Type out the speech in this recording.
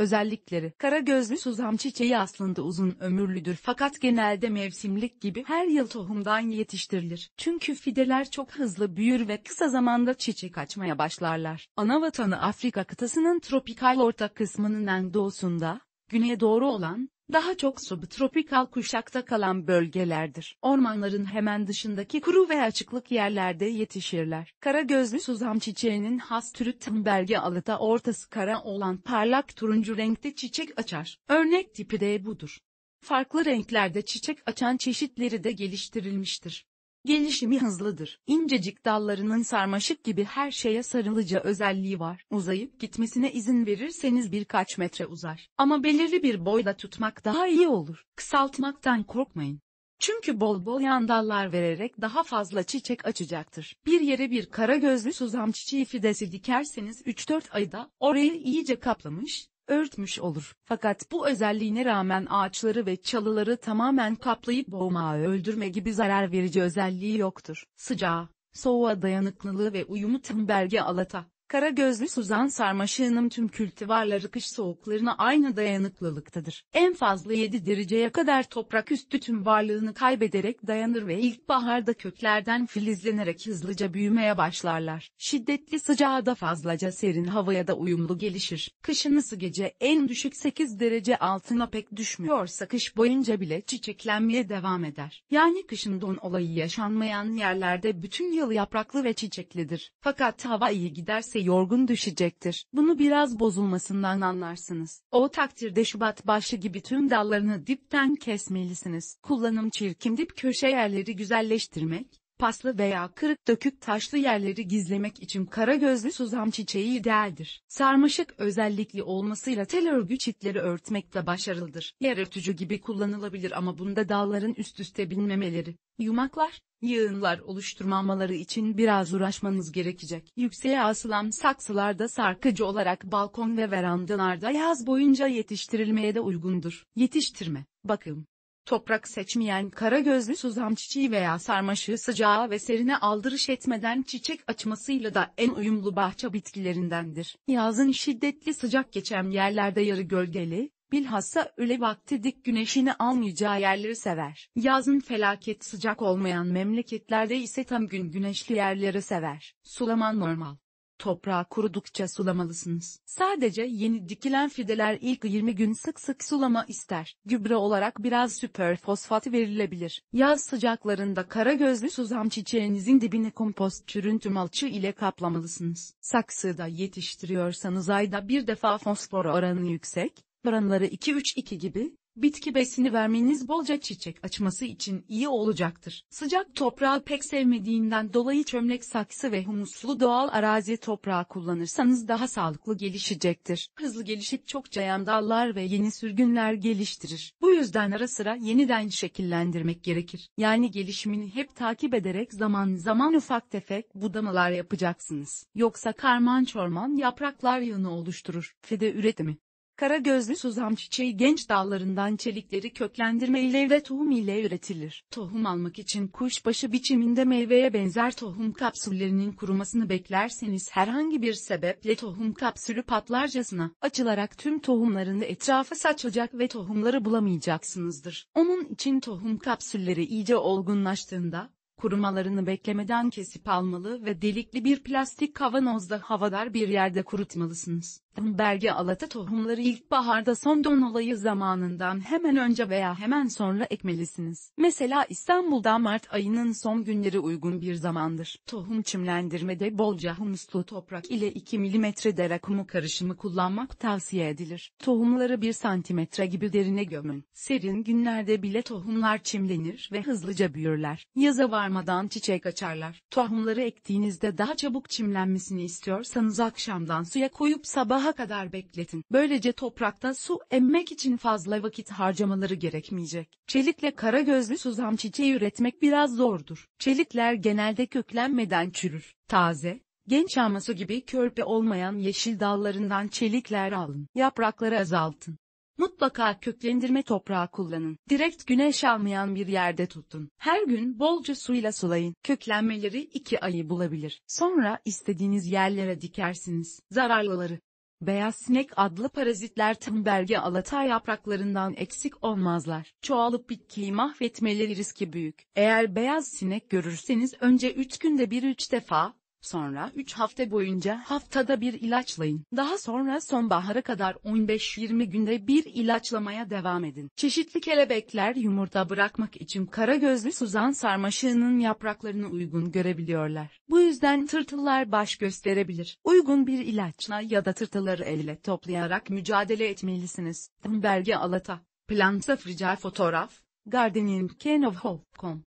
Özellikleri Kara gözlü suzam çiçeği aslında uzun ömürlüdür fakat genelde mevsimlik gibi her yıl tohumdan yetiştirilir. Çünkü fideler çok hızlı büyür ve kısa zamanda çiçek açmaya başlarlar. Ana vatanı Afrika kıtasının tropikal orta kısmının en doğusunda, güneye doğru olan, daha çok subtropikal kuşakta kalan bölgelerdir. Ormanların hemen dışındaki kuru ve açıklık yerlerde yetişirler. Kara gözlü suzam çiçeğinin has türü Tımberge alıta ortası kara olan parlak turuncu renkte çiçek açar. Örnek tipi de budur. Farklı renklerde çiçek açan çeşitleri de geliştirilmiştir. Gelişimi hızlıdır. İncecik dallarının sarmaşık gibi her şeye sarılıca özelliği var. Uzayıp gitmesine izin verirseniz birkaç metre uzar. Ama belirli bir boyda tutmak daha iyi olur. Kısaltmaktan korkmayın. Çünkü bol bol yan dallar vererek daha fazla çiçek açacaktır. Bir yere bir kara gözlü suzan çiçeği fidesi dikerseniz 3-4 ayda orayı iyice kaplamış, örtmüş olur. Fakat bu özelliğine rağmen ağaçları ve çalıları tamamen kaplayıp boğma, öldürme gibi zarar verici özelliği yoktur. Sıcağı, soğuğa dayanıklılığı ve uyumu tüm alata. Kara gözlü Suzan sarmaşığının tüm kültivarları kış soğuklarına aynı dayanıklılıktadır. En fazla 7 dereceye kadar toprak üstü tüm varlığını kaybederek dayanır ve ilkbaharda köklerden filizlenerek hızlıca büyümeye başlarlar. Şiddetli sıcağı da fazlaca serin havaya da uyumlu gelişir. Kışın ısı gece en düşük 8 derece altına pek düşmüyorsa kış boyunca bile çiçeklenmeye devam eder. Yani kışın don olayı yaşanmayan yerlerde bütün yıl yapraklı ve çiçeklidir. Fakat hava iyi giderse yorgun düşecektir. Bunu biraz bozulmasından anlarsınız. O takdirde Şubat başı gibi tüm dallarını dipten kesmelisiniz. Kullanım çirkin dip köşe yerleri güzelleştirmek, paslı veya kırık dökük taşlı yerleri gizlemek için kara gözlü suzan çiçeği idealdir. Sarmaşık özellikli olmasıyla tel örgü çitleri örtmekte başarılıdır. Yer örtücü gibi kullanılabilir ama bunda dalların üst üste binmemeleri, yumaklar, yığınlar oluşturmamaları için biraz uğraşmanız gerekecek. Yükseğe asılan saksılarda sarkıcı olarak balkon ve verandalarda yaz boyunca yetiştirilmeye de uygundur. Yetiştirme, bakım, Toprak seçmeyen kara gözlü suzan çiçeği veya sarmaşığı sıcağı ve serine aldırış etmeden çiçek açmasıyla da en uyumlu bahçe bitkilerindendir. Yazın şiddetli sıcak geçen yerlerde yarı gölgeli, bilhassa öğle vakti dik güneşini almayacağı yerleri sever. Yazın felaket sıcak olmayan memleketlerde ise tam gün güneşli yerleri sever. Sulaman normal. Toprağı kurudukça sulamalısınız. Sadece yeni dikilen fideler ilk 20 gün sık sık sulama ister. Gübre olarak biraz süper fosfatı verilebilir. Yaz sıcaklarında kara gözlü suzam çiçeğinizin dibini kompost çürüntü malçı ile kaplamalısınız. Saksıda yetiştiriyorsanız ayda bir defa fosfor oranı yüksek, oranları 2-3-2 gibi, bitki besini vermeniz bolca çiçek açması için iyi olacaktır. Sıcak toprağı pek sevmediğinden dolayı çömlek saksı ve humuslu doğal arazi toprağı kullanırsanız daha sağlıklı gelişecektir. Hızlı gelişip çok cayan dallar ve yeni sürgünler geliştirir. Bu yüzden ara sıra yeniden şekillendirmek gerekir. Yani gelişimini hep takip ederek zaman zaman ufak tefek budamalar yapacaksınız. Yoksa karman çorman yapraklar yığını oluşturur. Fide üretimi Kara gözlü suzam çiçeği genç dallarından çelikleri köklendirme ile ve tohum ile üretilir. Tohum almak için kuşbaşı biçiminde meyveye benzer tohum kapsüllerinin kurumasını beklerseniz herhangi bir sebeple tohum kapsülü patlarcasına açılarak tüm tohumlarını etrafa saçacak ve tohumları bulamayacaksınızdır. Onun için tohum kapsülleri iyice olgunlaştığında kurumalarını beklemeden kesip almalı ve delikli bir plastik kavanozda havadar bir yerde kurutmalısınız. Berge alata tohumları ilkbaharda son don olayı zamanından hemen önce veya hemen sonra ekmelisiniz. Mesela İstanbul'da Mart ayının son günleri uygun bir zamandır. Tohum çimlendirmede bolca humuslu toprak ile 2 mm derakumu karışımı kullanmak tavsiye edilir. Tohumları 1 cm gibi derine gömün. Serin günlerde bile tohumlar çimlenir ve hızlıca büyürler. Yaza var sarmadan çiçek açarlar. Tohumları ektiğinizde daha çabuk çimlenmesini istiyorsanız akşamdan suya koyup sabaha kadar bekletin. Böylece toprakta su emmek için fazla vakit harcamaları gerekmeyecek. Çelikle kara gözlü suzan çiçeği üretmek biraz zordur. Çelikler genelde köklenmeden çürür. Taze, genç elması gibi körpe olmayan yeşil dallarından çelikler alın. Yaprakları azaltın. Mutlaka köklendirme toprağı kullanın. Direkt güneş almayan bir yerde tutun. Her gün bolca suyla sulayın. Köklenmeleri iki ayı bulabilir. Sonra istediğiniz yerlere dikersiniz. Zararlıları Beyaz sinek adlı parazitler tüm tümberge alata yapraklarından eksik olmazlar. Çoğalıp bitkiyi mahvetmeleri riski büyük. Eğer beyaz sinek görürseniz önce 3 günde bir 3 defa, Sonra 3 hafta boyunca haftada bir ilaçlayın. Daha sonra sonbahara kadar 15-20 günde bir ilaçlamaya devam edin. Çeşitli kelebekler yumurta bırakmak için kara gözlü suzan sarmaşığının yapraklarını uygun görebiliyorlar. Bu yüzden tırtıllar baş gösterebilir. Uygun bir ilaçla ya da tırtılları elle toplayarak mücadele etmelisiniz. Berge Alata, Plan Safricar Fotoğraf, Gardening Ken of Hope.com